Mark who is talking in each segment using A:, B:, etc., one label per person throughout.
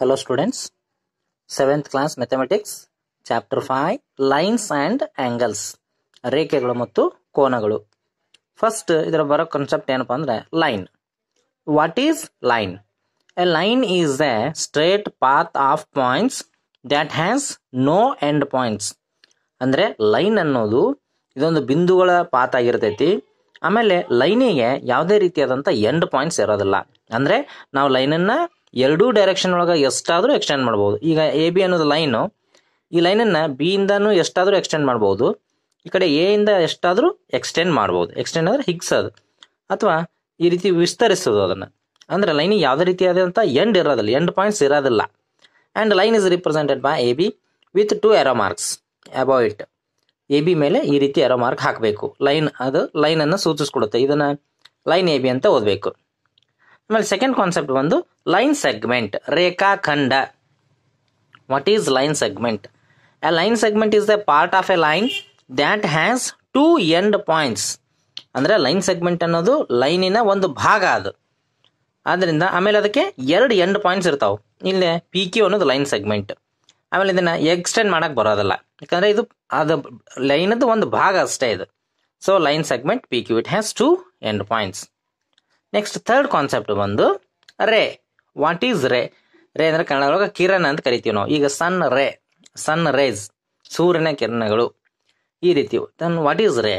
A: Hello students seventh class mathematics chapter 5 lines and angles ರೇಖೆಗಳು ಮತ್ತು ಕೋನಗಳು ಫಸ್ಟ್ ಇದರ ಬರೋ ಕನ್ಸೆಪ್ಟ್ ಏನಪ್ಪ ಅಂದ್ರೆ line what is line a line is a straight path of points that has no end points ಅಂದರೆ line ಅನ್ನೋದು ಇದೊಂದು ಬಿಂದುಗಳ ಪಾತ್ ಆಗಿರ್ತೈತಿ ಆಮೇಲೆ ಲೈನಿಗೆ ಯಾವುದೇ ರೀತಿಯಾದಂಥ ಎಂಡ್ ಪಾಯಿಂಟ್ಸ್ ಇರೋದಿಲ್ಲ ಅಂದರೆ ನಾವು ಲೈನನ್ನು ಎರಡೂ ಡೈರೆಕ್ಷನ್ ಒಳಗೆ ಎಷ್ಟಾದರೂ ಎಕ್ಸ್ಟೆಂಡ್ ಮಾಡ್ಬೋದು ಈಗ ಎ ಬಿ ಅನ್ನೋದು ಲೈನು ಈ ಲೈನನ್ನು ಬಿ ಇಂದಾನು ಎಷ್ಟಾದರೂ ಎಕ್ಸ್ಟೆಂಡ್ ಮಾಡ್ಬೋದು ಈ ಕಡೆ ಎ ಇಂದ ಎಷ್ಟಾದರೂ ಎಕ್ಸ್ಟೆಂಡ್ ಮಾಡ್ಬೋದು ಎಕ್ಸ್ಟೆಂಡ್ ಅಂದರೆ ಹಿಗ್ಸೋದು ಅಥವಾ ಈ ರೀತಿ ವಿಸ್ತರಿಸೋದು ಅದನ್ನು ಅಂದರೆ ಲೈನ್ ಯಾವುದೇ ರೀತಿಯಾದಂಥ ಎಂಡ್ ಇರೋದಿಲ್ಲ ಎಂಡ್ ಪಾಯಿಂಟ್ಸ್ ಇರೋದಿಲ್ಲ and line is represented by A B with two arrow marks above it A B ಮೇಲೆ ಈ ರೀತಿ ಎರೋ ಮಾರ್ಕ್ ಹಾಕಬೇಕು ಲೈನ್ ಅದು ಲೈನನ್ನು ಸೂಚಿಸ್ಕೊಡುತ್ತೆ ಇದನ್ನು ಲೈನ್ ಎ ಬಿ ಅಂತ ಓದಬೇಕು ಆಮೇಲೆ ಸೆಕೆಂಡ್ ಕಾನ್ಸೆಪ್ಟ್ ಬಂದು ಲೈನ್ ಸೆಗ್ಮೆಂಟ್ ರೇಖಾಖಂಡ what is line segment a line segment is the part of a line that has two end points ಅಂದರೆ ಲೈನ್ ಸೆಗ್ಮೆಂಟ್ ಅನ್ನೋದು ಲೈನಿನ ಒಂದು ಭಾಗ ಅದು ಆದ್ದರಿಂದ ಆಮೇಲೆ ಅದಕ್ಕೆ ಎರಡು ಎಂಡ್ ಪಾಯಿಂಟ್ಸ್ ಇರ್ತಾವೆ ಇಲ್ಲಿ ಪಿ ಕ್ಯೂ ಅನ್ನೋದು ಲೈನ್ ಸೆಗ್ಮೆಂಟ್ ಆಮೇಲೆ ಇದನ್ನು ಎಕ್ಸ್ಟೆಂಡ್ ಮಾಡೋಕೆ ಬರೋದಲ್ಲ ಯಾಕಂದರೆ ಇದು ಅದು ಲೈನದ್ದು ಒಂದು ಭಾಗ ಅಷ್ಟೇ ಇದು so line segment P Q it has two end points next third concept ಬಂದು ರೇ ವಾಟ್ ಈಸ್ ರೇ ರೇ ಅಂದ್ರೆ ಕನ್ನಡ ಒಳಗೆ ಕಿರಣ ಅಂತ ಕರಿತೀವಿ ನಾವು ಈಗ ಸನ್ ರೇ ಸನ್ ರೇಸ್ ಸೂರ್ಯನ ಕಿರಣಗಳು ಈ ರೀತಿ then what is ray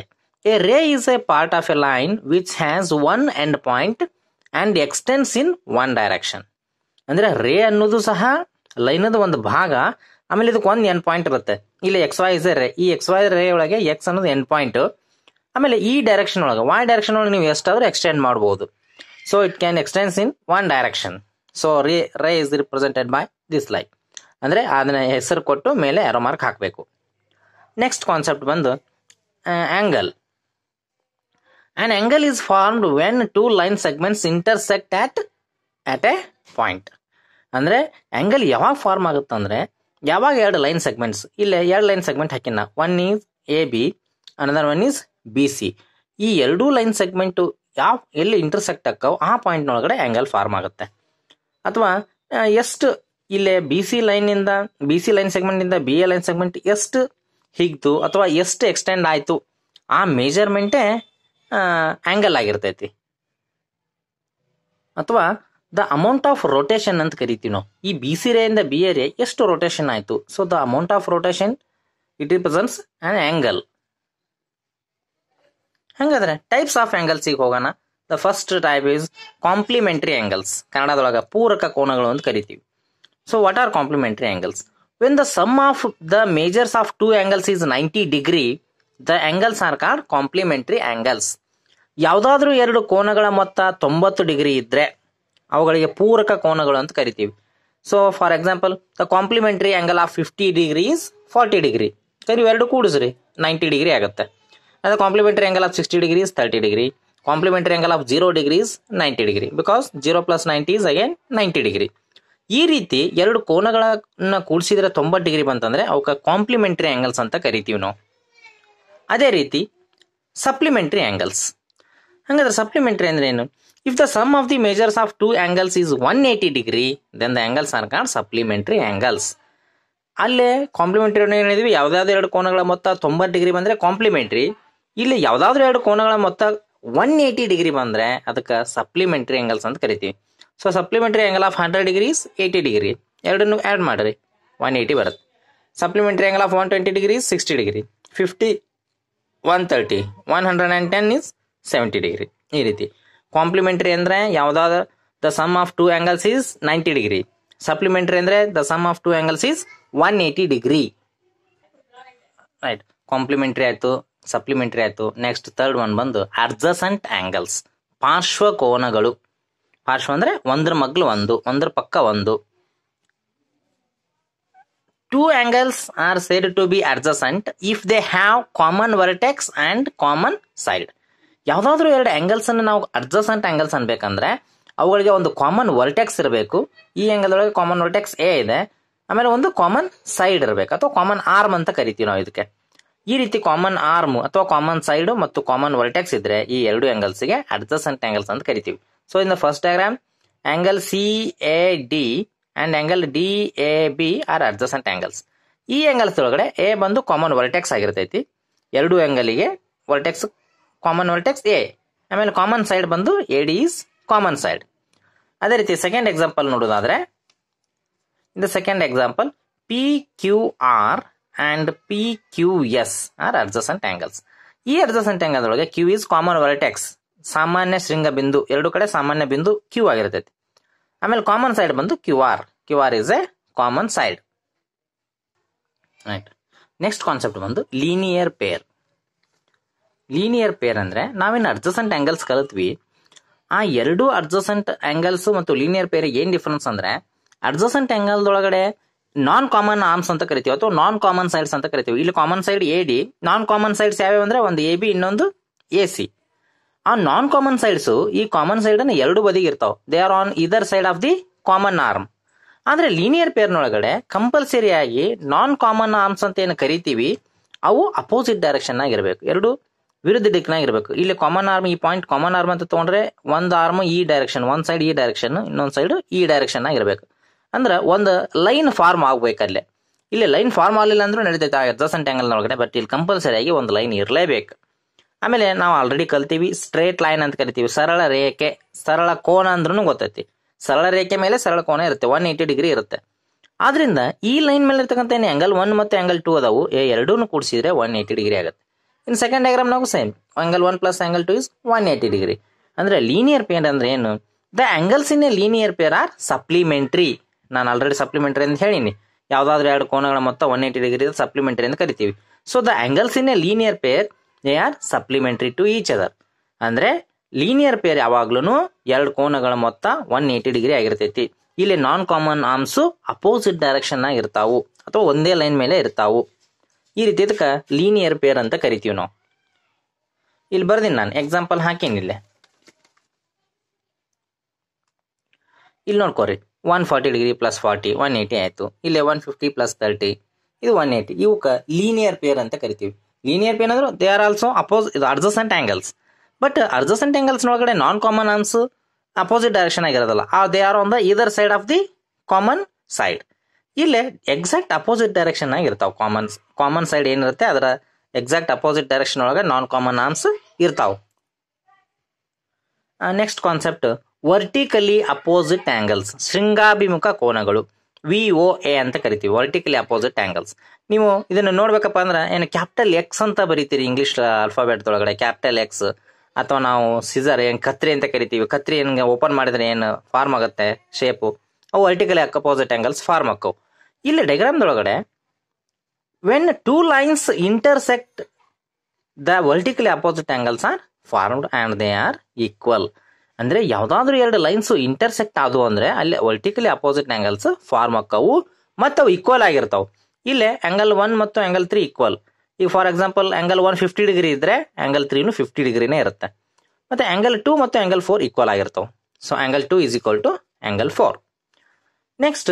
A: a ray is a part of a line which has one end point and extends in one direction ಅಂದರೆ ರೇ ಅನ್ನೋದು ಸಹ ಲೈನದ ಒಂದು ಭಾಗ ಆಮೇಲೆ ಇದಕ್ಕೆ ಒಂದು ಎಂಡ್ ಪಾಯಿಂಟ್ ಇರುತ್ತೆ ಇಲ್ಲಿ ಎಕ್ಸ್ ವೈ ರೇ ಈ ಎಕ್ಸ್ ವೈ ರೇ ಒಳಗೆ ಎಕ್ಸ್ ಅನ್ನೋದು ಎಂಡ್ ಪಾಯಿಂಟ್ ಆಮೇಲೆ ಈ ಡೈರೆಕ್ಷನ್ ಒಳಗೆ ವೈ ಡೈರೆಕ್ಷನ್ ಒಳಗೆ ನೀವು ಎಷ್ಟಾದರೂ ಎಕ್ಸ್ಟೆಂಡ್ ಮಾಡ್ಬೋದು So it can extends in one direction. So ray, ray is represented by this light. ಅಂದರೆ ಅದನ್ನ ಹೆಸರು ಕೊಟ್ಟು ಮೇಲೆ ಆ್ಯರೋ ಮಾರ್ಕ್ ಹಾಕಬೇಕು ನೆಕ್ಸ್ಟ್ ಕಾನ್ಸೆಪ್ಟ್ ಬಂದು angle and angle is formed when two line segments intersect at at a point ಅಂದರೆ angle ಯಾವಾಗ form ಆಗುತ್ತೆ ಅಂದರೆ ಯಾವಾಗ ಎರಡು ಲೈನ್ ಸೆಗ್ಮೆಂಟ್ಸ್ ಇಲ್ಲೇ ಎರಡು ಲೈನ್ ಸೆಗ್ಮೆಂಟ್ ಹಾಕಿನ one is A B another one is B C ಈ ಎರಡೂ ಲೈನ್ ಸೆಗ್ಮೆಂಟು ಯಾವ ಎಲ್ಲಿ ಇಂಟರ್ಸೆಕ್ಟ್ ಆಕ್ಕವ ಆ ಪಾಯಿಂಟ್ನೊಳಗಡೆ ಆ್ಯಂಗಲ್ ಫಾರ್ಮ್ ಆಗುತ್ತೆ ಅಥವಾ ಎಷ್ಟು ಇಲ್ಲೇ ಬಿ ಸಿ ಲೈನಿಂದ ಬಿ ಸಿ ಲೈನ್ ಸೆಗ್ಮೆಂಟಿಂದ ಬಿ ಎ ಲೈನ್ ಸೆಗ್ಮೆಂಟ್ ಎಷ್ಟು ಹಿಗ್ದು ಅಥವಾ ಎಷ್ಟು ಎಕ್ಸ್ಟೆಂಡ್ ಆಯಿತು ಆ ಮೇಜರ್ಮೆಂಟೇ ಆ್ಯಂಗಲ್ ಆಗಿರ್ತೈತಿ ಅಥವಾ ದ ಅಮೌಂಟ್ ಆಫ್ ರೊಟೇಷನ್ ಅಂತ ಕರಿತೀವಿ ನಾವು ಈ ಬಿ ಸಿ ರೇಯಿಂದ ಬಿ ಎ ರೇ ಎಷ್ಟು ರೊಟೇಷನ್ ಆಯಿತು so the amount of rotation it represents an angle ಹಂಗಾದ್ರೆ ಟೈಪ್ಸ್ ಆಫ್ ಆ್ಯಂಗಲ್ಸಿಗೆ ಹೋಗೋಣ the first type is complementary angles ಕನ್ನಡದೊಳಗೆ ಪೂರಕ ಕೋನಗಳು ಅಂತ ಕರಿತೀವಿ so what are complementary angles when the sum of the measures of two angles is ninety degree the angles are car complementary angles ಯಾವುದಾದ್ರೂ ಎರಡು ಕೋನಗಳ ಮೊತ್ತ ತೊಂಬತ್ತು ಡಿಗ್ರಿ ಇದ್ರೆ ಅವುಗಳಿಗೆ ಪೂರಕ ಕೋನಗಳು ಅಂತ ಕರಿತೀವಿ so for example the complementary angle of fifty degree is forty degree ಸರಿ ಇವೆರಡು ಕೂಡಿಸ್ರಿ ನೈಂಟಿ ಡಿಗ್ರಿ ಆಗುತ್ತೆ Now complementary complementary of sixty 60 thirty degree 30 degree. Of zero of 0 degree because 90 plus because 0 plus 90 is 90 ಈ ರೀತಿ ಎರಡು ಕೋನಗಳನ್ನು ಕೂಡಿಸಿದ್ರೆ ತೊಂಬತ್ತು degree ಬಂತಂದ್ರೆ ಅವಕ್ಕೆ ಕಾಂಪ್ಲಿಮೆಂಟ್ರಿ ಆ್ಯಂಗಲ್ಸ್ ಅಂತ ಕರಿತೀವಿ ನಾವು ಅದೇ ರೀತಿ ಸಪ್ಲಿಮೆಂಟ್ರಿ ಆ್ಯಂಗಲ್ಸ್ ಹಂಗಾದ್ರೆ ಸಪ್ಲಿಮೆಂಟ್ರಿ ಅಂದ್ರೆ ಏನು if the sum of the measures of two angles is one eighty degree then the angles are con supplementary angles ಅಲ್ಲೇ ಕಾಂಪ್ಲಿಮೆಂಟರಿ ಏನಿದ್ವಿ ಯಾವುದಾದ್ರು ಎರಡು ಕೋನಗಳ ಮೊತ್ತ ತೊಂಬತ್ತು ಡಿಗ್ರಿ ಬಂದರೆ ಕಾಂಪ್ಲಿಮೆಂಟ್ರಿ ಇಲ್ಲಿ ಯಾವ್ದಾದ್ರು ಎರಡು ಕೋನಗಳ ಮೊತ್ತ ಒನ್ ಏಯ್ಟಿ ಡಿಗ್ರಿ ಬಂದ್ರೆ ಅದಕ್ಕೆ ಸಪ್ಲಿಮೆಂಟ್ರಿ ಆ್ಯಂಗಲ್ಸ್ ಅಂತ ಕರಿತೀವಿ so supplementary angle of hundred degrees eighty degree ಎರಡನ್ನು ಆ್ಯಡ್ ಮಾಡ್ರಿ ಒನ್ ಏಯ್ಟಿ ಬರುತ್ತೆ supplementary angle of one twenty degree sixty degree fifty one thirty one hundred and ten is seventy degree ಈ ರೀತಿ complementary ಅಂದರೆ ಯಾವುದಾದ the sum of two angles is ninety degree supplementary ಅಂದರೆ the sum of two angles is one eighty degree right complementary ಆಯಿತು supplementary ಆಯ್ತು next third one ಬಂದು adjacent angles ಪಾರ್ಶ್ವ ಕೋನಗಳು ಪಾರ್ಶ್ವ ಅಂದ್ರೆ ಒಂದ್ರ ಮಗ್ಲು ಒಂದು ಒಂದ್ರ ಪಕ್ಕ ಒಂದು two angles are said to be adjacent if they have common vertex and common side ಯಾವುದಾದ್ರೂ ಎರಡು ಅನ್ನು ನಾವು ಅಡ್ಜಸೆಂಟ್ ಆ್ಯಂಗಲ್ಸ್ ಅನ್ಬೇಕಂದ್ರೆ ಅವುಗಳಿಗೆ ಒಂದು ಕಾಮನ್ ವರ್ಟೆಕ್ಸ್ ಇರಬೇಕು ಈ ಆಂಗಲ್ ಒಳಗೆ ಕಾಮನ್ ವರ್ಟೆಕ್ಸ್ ಎ ಇದೆ ಆಮೇಲೆ ಒಂದು ಕಾಮನ್ ಸೈಡ್ ಇರಬೇಕು ಅಥವಾ ಕಾಮನ್ ಆರ್ಮ್ ಅಂತ ಕರಿತೀವಿ ನಾವು ಇದಕ್ಕೆ ಈ ರೀತಿ ಕಾಮನ್ ಆರ್ಮ್ ಅಥವಾ ಕಾಮನ್ ಸೈಡ್ ಮತ್ತು ಕಾಮನ್ ವರ್ಟೆಕ್ಸ್ ಇದ್ರೆ ಈ ಎರಡು ಆಂಗಲ್ಸ್ ಗೆ ಅಡ್ಜಸೆಂಟ್ ಆಂಗಲ್ಸ್ ಅಂತ ಕರಿತೀವಿ so in the first diagram angle C A D and angle D A B are adjacent angles ಈ ಆಂಗಲ್ಸ್ ಒಳಗಡೆ ಎ ಬಂದು ಕಾಮನ್ ವರ್ಟೆಕ್ಸ್ ಆಗಿರ್ತೈತಿ ಎರಡು ಆಂಗಲಿಗೆ ವರ್ಟೆಕ್ಸ್ ಕಾಮನ್ ವರ್ಟೆಕ್ಸ್ ಎ ಆಮೇಲೆ ಕಾಮನ್ ಸೈಡ್ ಬಂದು A D is common side ಅದೇ ರೀತಿ ಸೆಕೆಂಡ್ ಎಕ್ಸಾಂಪಲ್ ನೋಡೋದಾದ್ರೆ in the second example P Q R and P Q S R adjacent angles ಈ ಅರ್ಜಸೆಂಟ್ ಆ್ಯಂಗಲ್ ಒಳಗೆ ಕ್ಯೂ ಈಸ್ ಕಾಮನ್ ವರ್ಟೆಕ್ಸ್ ಸಾಮಾನ್ಯ ಶೃಂಗ ಬಿಂದು ಎರಡು ಕಡೆ ಸಾಮಾನ್ಯ ಬಿಂದು ಕ್ಯೂ ಆಗಿರ್ತೈತಿ ಆಮೇಲೆ ಕಾಮನ್ ಸೈಡ್ ಬಂದು Q R Q R is a common side right next concept ಬಂದು ಲೀನಿಯರ್ ಪೇರ್ ಲೀನಿಯರ್ ಪೇರ್ ಅಂದ್ರೆ ನಾವೇನು ಅರ್ಜಸೆಂಟ್ ಆ್ಯಂಗಲ್ಸ್ ಕಲಿತ್ವಿ ಆ ಎರಡು ಅರ್ಜಸೆಂಟ್ ಆ್ಯಂಗಲ್ಸ್ ಮತ್ತು ಲೀನಿಯರ್ ಪೇರ್ ಡಿಫರೆನ್ಸ್ ಡಿಫ್ರೆನ್ಸ್ ಅಂದರೆ ಆಂಗಲ್ ಆ್ಯಂಗಲ್ದೊಳಗಡೆ ನಾನ್ ಕಾಮನ್ ಆರ್ಮ್ಸ್ ಅಂತ ಕರಿತೀವಿ ಅಥವಾ ನಾನ್ ಕಾಮನ್ ಸೈಡ್ಸ್ ಅಂತ ಕರಿತೀವಿ ಇಲ್ಲಿ common side A D non common sides ಯಾವ್ಯಾವ ಅಂದ್ರೆ ಒಂದು ಎ ಬಿ ಇನ್ನೊಂದು ಎ ಸಿ ಆ ನಾನ್ ಕಾಮನ್ ಸೈಡ್ಸ್ ಈ ಕಾಮನ್ ಸೈಡ್ ಅನ್ನ ಎರಡು ಬದಿಗೆ they are on either side of the common arm ಅಂದ್ರೆ ಲೀನಿಯರ್ ಪೇರ್ನೊಳಗಡೆ ಕಂಪಲ್ಸರಿ ಆಗಿ ನಾನ್ ಕಾಮನ್ ಆರ್ಮ್ಸ್ ಅಂತ ಏನು ಕರಿತೀವಿ ಅವು ಅಪೋಸಿಟ್ ಡೈರೆಕ್ಷನ್ ಆಗಿರ್ಬೇಕು ಎರಡು ವಿರುದ್ಧ ದಿಕ್ಕಿನಾಗ ಇರಬೇಕು ಇಲ್ಲಿ ಕಾಮನ್ ಆರ್ಮ್ ಈ ಪಾಯಿಂಟ್ ಕಾಮನ್ ಆರ್ಮ್ ಅಂತ ತಗೊಂಡ್ರೆ ಒಂದು ಆರ್ಮ್ ಈ ಡೈರೆಕ್ಷನ್ ಒಂದ್ ಸೈಡ್ ಈ ಡೈರೆಕ್ಷನ್ ಇನ್ನೊಂದ್ ಸೈಡ್ ಈ ಡೈರೆಕ್ಷನ್ ಆಗಿರ್ಬೇಕು ಅಂದ್ರೆ ಒಂದು ಲೈನ್ ಫಾರ್ಮ್ ಆಗ್ಬೇಕಲ್ಲೇ ಇಲ್ಲಿ ಲೈನ್ ಫಾರ್ಮ್ ಆಗಲಿಲ್ಲ ಅಂದ್ರೆ ನಡೀತೈತೆ ಆ ಅಡ್ಜಸ್ಟೆಂಟ್ ಆ್ಯಂಗಲ್ ಒಳಗಡೆ ಬಟ್ ಇಲ್ಲಿ ಕಂಪಲ್ಸರಿಯಾಗಿ ಒಂದು ಲೈನ್ ಇರಲೇಬೇಕು ಆಮೇಲೆ ನಾವು ಆಲ್ರೆಡಿ ಕಲ್ತೀವಿ ಸ್ಟ್ರೇಟ್ ಲೈನ್ ಅಂತ ಕರಿತೀವಿ ಸರಳ ರೇಖೆ ಸರಳ ಕೋನ ಅಂದ್ರೂ ಗೊತ್ತೈತಿ ಸರಳ ರೇಖೆ ಮೇಲೆ ಸರಳ ಕೋನ ಇರುತ್ತೆ ಒನ್ ಏಯ್ಟಿ ಡಿಗ್ರಿ ಇರುತ್ತೆ ಆದ್ರಿಂದ ಈ ಲೈನ್ ಮೇಲೆ ಇರ್ತಕ್ಕಂಥ ಏನು ಆ್ಯಂಗಲ್ ಒನ್ ಮತ್ತು ಆ್ಯಂಗಲ್ ಟೂ ಅದಾವು ಎರಡೂ ಕೂಡಿಸಿದ್ರೆ ಒನ್ ಏಯ್ಟಿ ಡಿಗ್ರಿ ಆಗುತ್ತೆ ಇನ್ನು ಸೆಕೆಂಡ್ ಡಯಾಗ್ರಾಮ್ ನಾವು same angle one plus angle two is one eighty degree ಅಂದರೆ ಲೀನಿಯರ್ ಪೇರ್ ಅಂದ್ರೆ ಏನು the angles in a linear pair are supplementary ನಾನು ಆಲ್ರೆಡಿ ಸಪ್ಲಿಮೆಂಟರಿ ಅಂತ ಹೇಳೀನಿ ಯಾವುದಾದ್ರೂ ಎರಡು ಕೋನಗಳ ಮೊತ್ತ ಒನ್ ಏಯ್ಟಿ ಡಿಗ್ರಿ ಸಪ್ಲಿಮೆಂಟರಿ ಅಂತ ಕರಿತೀವಿ ಸೊ the angles in a linear pair they are supplementary to each other ಅಂದರೆ ಲೀನಿಯರ್ ಪೇರ್ ಯಾವಾಗ್ಲೂ ಎರಡು ಕೋನಗಳ ಮೊತ್ತ ಒನ್ ಏಯ್ಟಿ ಡಿಗ್ರಿ ಆಗಿರ್ತೈತಿ ಇಲ್ಲಿ non common arms opposite direction ಇರ್ತಾವು ಅಥವಾ ಒಂದೇ ಲೈನ್ ಮೇಲೆ ಇರ್ತಾವು ಈ ರೀತಿ ಇದಕ್ಕೆ ಲೀನಿಯರ್ ಪೇರ್ ಅಂತ ಕರಿತೀವಿ ನಾವು ಇಲ್ಲಿ ಬರ್ದಿನಿ ನಾನು ಎಕ್ಸಾಂಪಲ್ ಹಾಕೀನಿ ಇಲ್ಲೇ ಇಲ್ಲಿ ನೋಡ್ಕೋರಿ one forty degree plus forty one eighty ಆಯಿತು ಇಲ್ಲೇ ಒನ್ ಫಿಫ್ಟಿ ಪ್ಲಸ್ ತರ್ಟಿ ಇದು ಒನ್ ಏಯ್ಟಿ ಇವಕ್ಕೆ ಲೀನಿಯರ್ ಪೇರ್ ಅಂತ ಕರಿತೀವಿ ಲೀನಿಯರ್ ಪೇರ್ ಅಂದ್ರೆ ದೇ ಆರ್ ಆಲ್ಸೋ ಅಪೋಸ್ ಇದು ಅರ್ಜಸೆಂಟ್ ಆ್ಯಂಗಲ್ಸ್ ಬಟ್ ಅರ್ಜಸೆಂಟ್ ಒಳಗಡೆ non common arms opposite direction ಆಗಿರೋದಲ್ಲ ಆ they are on the either side of the common side ಇಲ್ಲೇ ಎಕ್ಸಾಕ್ಟ್ ಅಪೋಸಿಟ್ ಡೈರೆಕ್ಷನ್ ಆಗಿರ್ತಾವೆ ಕಾಮನ್ ಕಾಮನ್ ಸೈಡ್ ಏನಿರುತ್ತೆ ಅದರ ಎಕ್ಸಾಕ್ಟ್ ಅಪೋಸಿಟ್ ಡೈರೆಕ್ಷನ್ ಒಳಗೆ ನಾನ್ ಕಾಮನ್ ಆನ್ಸ್ ಇರ್ತಾವೆ next concept vertically opposite angles ಶೃಂಗಾಭಿಮುಖ ಕೋನಗಳು ವಿ ಓ ಎ ಅಂತ ಕರಿತೀವಿ ವರ್ಟಿಕಲಿ ಅಪೋಸಿಟ್ ಆ್ಯಂಗಲ್ಸ್ ನೀವು ಇದನ್ನು ನೋಡ್ಬೇಕಪ್ಪ ಅಂದ್ರೆ ಏನು ಕ್ಯಾಪಿಟಲ್ ಎಕ್ಸ್ ಅಂತ ಬರೀತೀರಿ ಇಂಗ್ಲೀಷ್ ಅಲ್ಫಾಬೆಟ್ ಒಳಗಡೆ ಕ್ಯಾಪಿಟಲ್ ಎಕ್ಸ್ ಅಥವಾ ನಾವು ಸಿಸರ್ ಏನ್ ಕತ್ರಿ ಅಂತ ಕರಿತೀವಿ ಕತ್ರಿ ಏನು ಓಪನ್ ಮಾಡಿದ್ರೆ ಏನು ಫಾರ್ಮ್ ಆಗುತ್ತೆ ಶೇಪು ಅವು ವರ್ಟಿಕಲಿ ಅಪೋಸಿಟ್ ಆಂಗಲ್ಸ್ ಫಾರ್ಮ್ ಆಕ್ಕವು ಇಲ್ಲಿ ದೊಳಗಡೆ when two lines intersect the vertically opposite angles are formed and they are equal ಅಂದ್ರೆ ಯಾವ್ದಾದ್ರು ಎರಡು ಲೈನ್ಸ್ ಇಂಟರ್ಸೆಕ್ಟ್ ಆದವು ಅಂದ್ರೆ ಅಲ್ಲಿ ವರ್ಟಿಕಲಿ ಅಪೋಸಿಟ್ ಆಂಗಲ್ಸ್ ಫಾರ್ಮ್ ಆಕ್ಕವು ಮತ್ತು ಅವು ಈಕ್ವಲ್ ಆಗಿರ್ತಾವ ಇಲ್ಲೇ ಆಂಗಲ್ ಒನ್ ಮತ್ತು ಆಂಗಲ್ ತ್ರೀ ಈಕ್ವಲ್ ಈಗ for example angle one fifty degree ಇದ್ರೆ ಆಂಗಲ್ ತ್ರೀನು ಫಿಫ್ಟಿ ಡಿಗ್ರಿನೇ ಇರುತ್ತೆ ಮತ್ತೆ ಆಂಗಲ್ ಟು ಮತ್ತು angle four equal ಆಗಿರ್ತಾವೆ so angle two is equal to angle four next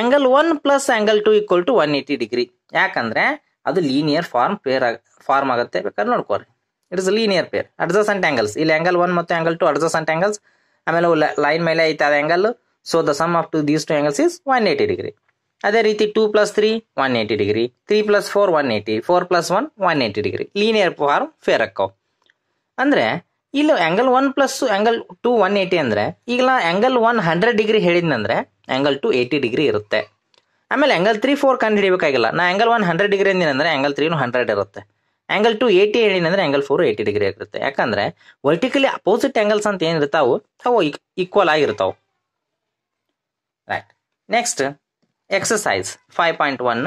A: angle one plus angle two equal to one eighty degree ಯಾಕಂದ್ರೆ ಅದು linear form pair ಆಗ form ಆಗುತ್ತೆ ಬೇಕಾದ್ರೆ ನೋಡ್ಕೋರಿ it is linear pair adjacent angles ಇಲ್ಲಿ angle one ಮತ್ತು angle two adjacent angles ಆಮೇಲೆ line ಮೇಲೆ ಐತೆ ಅದು angle so the sum of two these two angles is one eighty degree ಅದೇ ರೀತಿ two plus three one eighty degree three plus four one eighty four plus one one eighty degree linear form pair ಅಕ್ಕವು ಅಂದರೆ ಇಲ್ಲಿ angle one plus angle two one eighty ಅಂದರೆ ಈಗ ನಾ angle one hundred degree ಹೇಳಿದ್ನಂದ್ರೆ angle two eighty degree ಇರುತ್ತೆ ಆಮೇಲೆ angle three four ಕಂಡು ಹಿಡಿಬೇಕಾಗಿಲ್ಲ ನಾ ಆಂಗಲ್ ಒನ್ ಹಂಡ್ರೆಡ್ ಡಿಗ್ರಿ ಅಂದಿನ ಅಂದರೆ ಆ್ಯಂಗಲ್ ತ್ರೀನು ಹಂಡ್ರೆಡ್ ಇರುತ್ತೆ ಆ್ಯಂಗಲ್ ಟು ಏಯ್ಟಿ ಏನಂದ್ರೆ ಆ್ಯಂಗಲ್ ಫೋರ್ ಏಯ್ಟಿ ಡಿಗ್ರಿ ಆಗಿರುತ್ತೆ ಯಾಕಂದ್ರೆ ವರ್ಟಿಕಲಿ ಅಪೋಸಿಟ್ ಆ್ಯಂಗಲ್ಸ್ ಅಂತ ಏನಿರ್ತಾವೆ ಅವು ಈಕ್ವಲ್ ಆಗಿರ್ತಾವೆ right next exercise five point one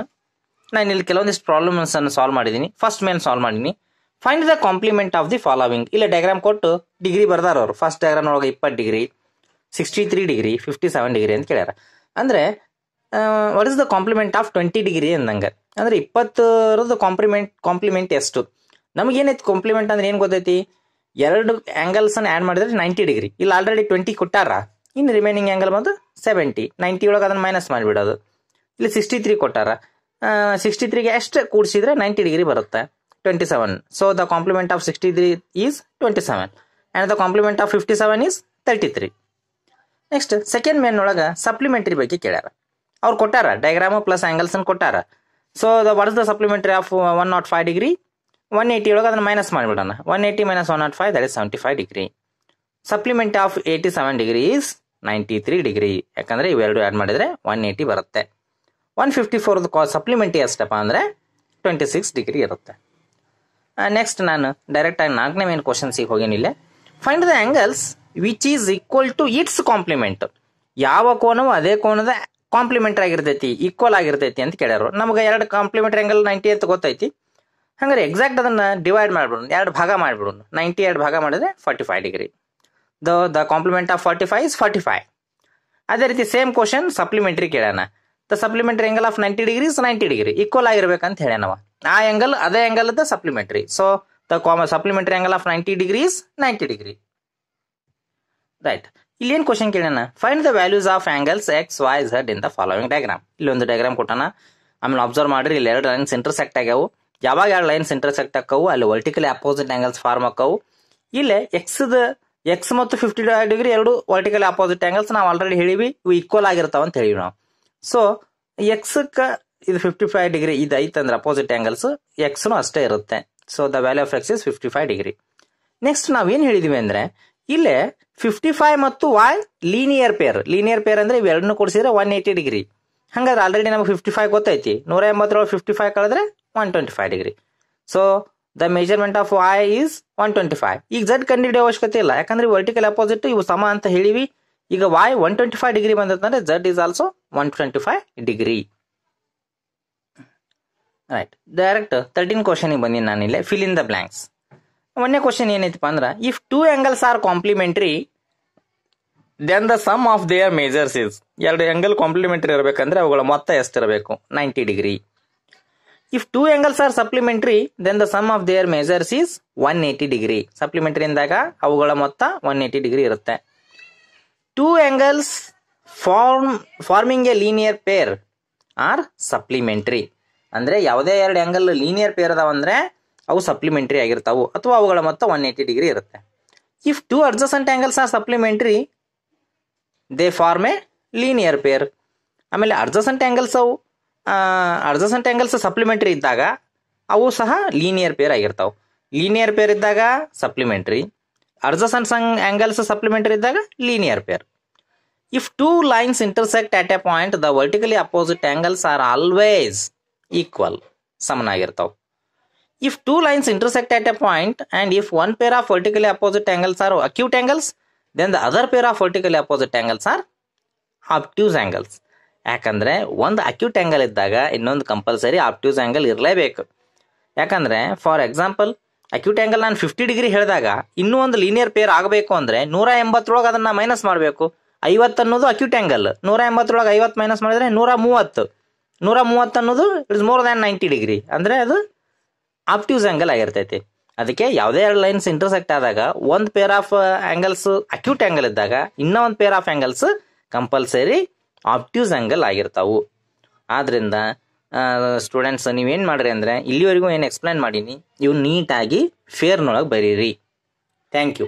A: ನಾನು ಇಲ್ಲಿ ಕೆಲವೊಂದಿಷ್ಟು ಪ್ರಾಬ್ಲಮ್ಸ್ ಅನ್ನು ಸಾಲ್ವ್ ಮಾಡಿದ್ದೀನಿ ಫಸ್ಟ್ ಮೇನ್ ಸಾಲ್ವ್ ಮಾಡಿದ್ದೀನಿ find the complement of the following ಇಲ್ಲ ಡಯಾಗ್ರಾಮ್ ಕೊಟ್ಟು ಡಿಗ್ರಿ ಬರ್ದಾರ ಅವರು ಫಸ್ಟ್ ಡಯಾಗ್ರಾಮ್ ಒಳಗೆ ಇಪ್ಪತ್ತು degree sixty three degree fifty seven degree ಅಂತ ಕೇಳ್ಯಾರ ಅಂದರೆ what is the complement of twenty degree ಅಂದಂಗೆ ಅಂದ್ರೆ ಇಪ್ಪತ್ತರದ್ದು ಕಾಂಪ್ಲಿಮೆಂಟ್ ಕಾಂಪ್ಲಿಮೆಂಟ್ ಎಷ್ಟು ನಮಗೇನೈತಿ ಕಾಂಪ್ಲಿಮೆಂಟ್ ಅಂದ್ರೆ ಏನು ಗೊತ್ತೈತಿ ಎರಡು ಆ್ಯಂಗಲ್ಸ್ ಅನ್ನು ಆ್ಯಡ್ ಮಾಡಿದ್ರೆ ನೈಂಟಿ ಡಿಗ್ರಿ ಇಲ್ಲಿ ಆಲ್ರೆಡಿ ಟ್ವೆಂಟಿ ಕೊಟ್ಟಾರ ಇನ್ನು ರಿಮೈನಿಂಗ್ ಆ್ಯಂಗಲ್ ಬಂದು ಸೆವೆಂಟಿ ನೈಂಟಿ ಒಳಗೆ ಅದನ್ನ ಮೈನಸ್ ಮಾಡಿಬಿಡೋದು ಇಲ್ಲಿ ಸಿಕ್ಸ್ಟಿ ತ್ರೀ ಕೊಟ್ಟಾರ ಸಿಕ್ಸ್ಟಿ ತ್ರೀಗೆ ಎಷ್ಟು ಕೂಡಿಸಿದ್ರೆ ನೈಂಟಿ ಡಿಗ್ರಿ ಬರುತ್ತೆ twenty seven so the complement of sixty three is twenty seven and the complement of fifty seven is thirty three next second main ಒಳಗೆ ಸಪ್ಲಿಮೆಂಟ್ರಿ ಬಗ್ಗೆ ಕೇಳ್ಯಾರ ಅವ್ರು ಕೊಟ್ಟಾರ ಡಯಾಗ್ರಾಮು ಪ್ಲಸ್ ಆ್ಯಂಗಲ್ಸನ್ನು ಕೊಟ್ಟಾರ so the what is the supplementary of one not five degree one eighty ಒಳಗೆ ಅದನ್ನ minus ಮಾಡಿಬಿಡೋಣ one eighty minus one not five that is seventy five degree supplement of eighty seven degree is ninety three degree ಯಾಕಂದ್ರೆ ಇವೆರಡು add ಮಾಡಿದರೆ one eighty ಬರುತ್ತೆ one fifty ಫೋರ್ದು ಕಾ supplement ಎಷ್ಟಪ್ಪ ಅಂದರೆ ಟ್ವೆಂಟಿ ಸಿಕ್ಸ್ ಡಿಗ್ರಿ ಇರುತ್ತೆ ನೆಕ್ಸ್ಟ್ ನಾನು ಡೈರೆಕ್ಟಾಗಿ ನಾಲ್ಕನೇ ಮೇನ್ ಕ್ವಶನ್ಸಿಗೆ ನಿಲ್ಲೇ find the angles which is equal to its complement ಯಾವ ಕೋನವು ಅದೇ ಕೋನದ ಕಾಂಪ್ಲಿಮೆಂಟ್ರಿ ಆಗಿರ್ತೈತಿ ಈಕ್ವಲ್ ಆಗಿರ್ತೈತಿ ಅಂತ ಕೇಳ್ಯಾರು ನಮಗೆ ಎರಡು ಕಾಂಪ್ಲಿಮೆಂಟ್ರಿ ಆ್ಯಂಗಲ್ ನೈಂಟಿ ಅಂತ ಗೊತ್ತೈತಿ ಹಂಗಾರೆ ಎಕ್ಸಾಕ್ಟ್ ಅದನ್ನು ಡಿವೈಡ್ ಮಾಡ್ಬಿಡೋಣ ಎರಡು ಭಾಗ ಮಾಡಿಬಿಡೋಣ ನೈಂಟಿ ಎರಡು ಭಾಗ ಮಾಡಿದ್ರೆ forty five degree the the complement of forty five is forty five ಅದೇ ರೀತಿ ಸೇಮ್ ಕ್ವಶನ್ ಸಪ್ಲಿಮೆಂಟ್ರಿ ಕೇಳೋಣ the supplementary angle of ninety degrees ninety degree equal ಆಗಿರ್ಬೇಕಂತ ನಾವು ಆ ಎಂಗಲ್ ಅದೇ angle the supplementary so the ಕಾಮ supplementary angle of ninety degrees ninety degree right ಇಲ್ಲಿ ಏನ್ ಕ್ವಶನ್ ಕೇಳೋಣ find the values of angles x y z in the following diagram ಇಲ್ಲಿ ಒಂದು ಡಯಾಗ್ರಾಮ್ ಕೊಟ್ಟಣ ಆಮೇಲೆ ಅಬ್ಸರ್ವ್ ಮಾಡ್ರಿ ಇಲ್ಲಿ ಎರಡು ಲೈನ್ಸ್ ಇಂಟರ್ಸೆಕ್ಟ್ ಆಗ್ಯಾವು ಯಾವಾಗ ಎರಡು ಲೈನ್ಸ್ ಇಂಟರ್ಸೆಕ್ಟ್ ಆಕವು ಅಲ್ಲಿ ವರ್ಟಿಕಲಿ ಅಪೋಸಿಟ್ ಆ್ಯಂಗಲ್ಸ್ ಫಾರ್ಮ್ ಇಲ್ಲಿ ಇಲ್ಲೇ ದ ಎಕ್ಸ್ ಮತ್ತು ಫಿಫ್ಟಿ ಡಿಗ್ರಿ ಎರಡು ವರ್ಟಿಕಲಿ ಅಪೋಸಿಟ್ ಆ್ಯಂಗಲ್ಸ್ ನಾವು ಆಲ್ರೆಡಿ ಹೇಳಿವಿ ಇವು ಈಕ್ವಲ್ ಆಗಿರ್ತಾವ ಅಂತ ಹೇಳಿವಿ ನಾವು ಸೊ ಎಕ್ಸ್ಕ ಇದು ಫಿಫ್ಟಿ ಫೈವ್ ಡಿಗ್ರಿ ಇದು ಐತಂದ್ರೆ ಅಪೋಸಿಟ್ ಆ್ಯಂಗಲ್ಸ್ ಎಕ್ಸ್ನು ಅಷ್ಟೇ ಇರುತ್ತೆ so the value of x is fifty five degree next ನಾವೇನು ಹೇಳಿದೀವಿ ಅಂದರೆ ಇಲ್ಲೇ ಫಿಫ್ಟಿ ಫೈವ್ ಮತ್ತು y linear pair linear pair ಅಂದ್ರೆ ಇವೆರಡನ್ನೂ ಕೊಡಿಸಿದ್ರೆ ಒನ್ ಏಯ್ಟಿ ಡಿಗ್ರಿ ಹಂಗಾದ್ರೆ ಆಲ್ರೆಡಿ ನಮಗೆ ಫಿಫ್ಟಿ ಫೈವ್ ಗೊತ್ತೈತಿ ನೂರ ಎಂಬತ್ತರೊಳಗೆ ಫಿಫ್ಟಿ ಫೈವ್ ಕಳೆದ್ರೆ one twenty five degree so the measurement of y is one twenty five ಈಗ ಝಡ್ ಕಂಡಿಡಿಯೋ ಅವಶ್ಯಕತೆ ಇಲ್ಲ ಯಾಕಂದ್ರೆ ವರ್ಟಿಕಲ್ ಅಪೋಸಿಟ್ ಇವು ಸಮ ಅಂತ ಹೇಳಿವಿ ಈಗ y one twenty five degree ಬಂದ್ರೆ z is also one twenty five degree right direct thirteen question ನಾನು ನಾನಿಲ್ಲೇ ಫಿಲ್ ಇನ್ ದ ಬ್ಲಾಂಕ್ಸ್ ಒಂದನೇ ಕ್ವಶನ್ ಏನೈತಪ್ಪ ಅಂದ್ರೆ if two angles are complementary then the sum of their measures is ಎರಡು angle complementary ಇರಬೇಕಂದ್ರೆ ಅವುಗಳ ಮೊತ್ತ ಎಷ್ಟಿರಬೇಕು ninety degree if two angles are supplementary then the sum of their measures is one eighty degree supplementary ಅಂದಾಗ ಅವುಗಳ ಮೊತ್ತ one eighty degree ಇರುತ್ತೆ two angles form forming a linear pair are supplementary ಅಂದ್ರೆ ಯಾವುದೇ ಎರಡು ಆ್ಯಂಗಲ್ ಲೀನಿಯರ್ ಪೇರ್ ಅದಾವಂದ್ರೆ ಅವು supplementary ಆಗಿರ್ತಾವು ಅಥವಾ ಅವುಗಳ ಮೊತ್ತ ಒನ್ ಏಯ್ಟಿ ಡಿಗ್ರಿ ಇರುತ್ತೆ if two adjacent angles are supplementary they form a linear pair ಆಮೇಲೆ ಅಡ್ಜಸೆಂಟ್ ಆ್ಯಂಗಲ್ಸ್ ಅವು ಅಡ್ಜಸೆಂಟ್ ಆ್ಯಂಗಲ್ಸ್ ಸಪ್ಲಿಮೆಂಟ್ರಿ ಇದ್ದಾಗ ಅವು ಸಹ ಲೀನಿಯರ್ ಪೇರ್ ಆಗಿರ್ತಾವೆ ಲೀನಿಯರ್ ಪೇರ್ ಇದ್ದಾಗ ಸಪ್ಲಿಮೆಂಟ್ರಿ ಅಡ್ಜಸೆಂಟ್ ಆ್ಯಂಗಲ್ಸ್ ಸಪ್ಲಿಮೆಂಟ್ರಿ ಇದ್ದಾಗ linear pair if two lines intersect at a point the vertically opposite angles are always equal ಸಮನಾಗಿರ್ತಾವೆ If two lines intersect at a point and if one pair of vertically opposite angles are acute angles, then the other pair of vertically opposite angles are obtuse angles ಯಾಕಂದರೆ ಒಂದು acute angle ಇದ್ದಾಗ ಇನ್ನೊಂದು compulsory obtuse angle ಇರಲೇಬೇಕು ಯಾಕಂದರೆ for example acute angle ನಾನು fifty degree ಹೇಳಿದಾಗ ಇನ್ನೂ ಒಂದು ಲೀನಿಯರ್ ಪೇರ್ ಆಗಬೇಕು ಅಂದರೆ ನೂರ ಎಂಬತ್ತರೊಳಗೆ ಅದನ್ನು ಮೈನಸ್ ಮಾಡಬೇಕು ಐವತ್ತು ಅನ್ನೋದು ಅಕ್ಯೂಟ್ ಆ್ಯಂಗಲ್ ನೂರ ಎಂಬತ್ತರೊಳಗೆ ಐವತ್ತು ಮೈನಸ್ ಮಾಡಿದರೆ ನೂರ ಮೂವತ್ತು ನೂರ ಮೂವತ್ತು ಅನ್ನೋದು it's more than ninety degree ಅಂದರೆ ಅದು ಆಪ್ಟಿವ್ಸ್ ಆ್ಯಂಗಲ್ ಆಗಿರ್ತೈತಿ ಅದಕ್ಕೆ ಯಾವುದೇ ಎರಡು ಲೈನ್ಸ್ ಇಂಟರ್ಸೆಕ್ಟ್ ಆದಾಗ ಒಂದು pair of angles acute angle ಇದ್ದಾಗ ಇನ್ನೂ ಒಂದು pair of angles compulsory obtuse angle ಆಗಿರ್ತಾವು ಆದ್ರಿಂದ ಸ್ಟೂಡೆಂಟ್ಸ್ ನೀವೇನು ಮಾಡ್ರಿ ಅಂದರೆ ಇಲ್ಲಿವರೆಗೂ ಏನು ಎಕ್ಸ್ಪ್ಲೇನ್ ಮಾಡೀನಿ ಇವು ನೀಟಾಗಿ ಫೇರ್ನೊಳಗೆ ಬರೀರಿ ಥ್ಯಾಂಕ್ ಯು